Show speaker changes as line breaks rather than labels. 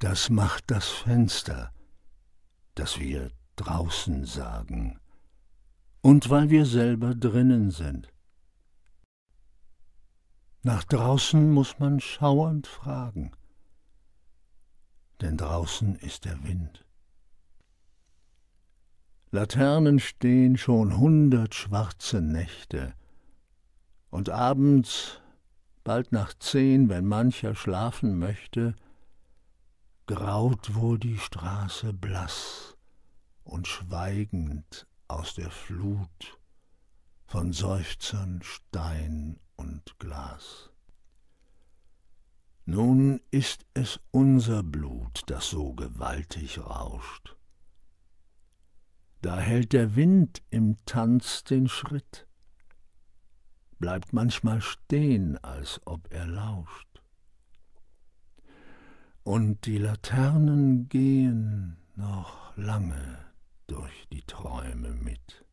Das macht das Fenster, das wir draußen sagen, und weil wir selber drinnen sind. Nach draußen muß man schauernd fragen, denn draußen ist der Wind. Laternen stehen schon hundert schwarze Nächte, und abends, bald nach zehn, wenn mancher schlafen möchte, graut wohl die Straße blass und schweigend aus der Flut von Seufzern Stein und Glas. Nun ist es unser Blut, das so gewaltig rauscht. Da hält der Wind im Tanz den Schritt, bleibt manchmal stehen, als ob er lauscht und die Laternen gehen noch lange durch die Träume mit.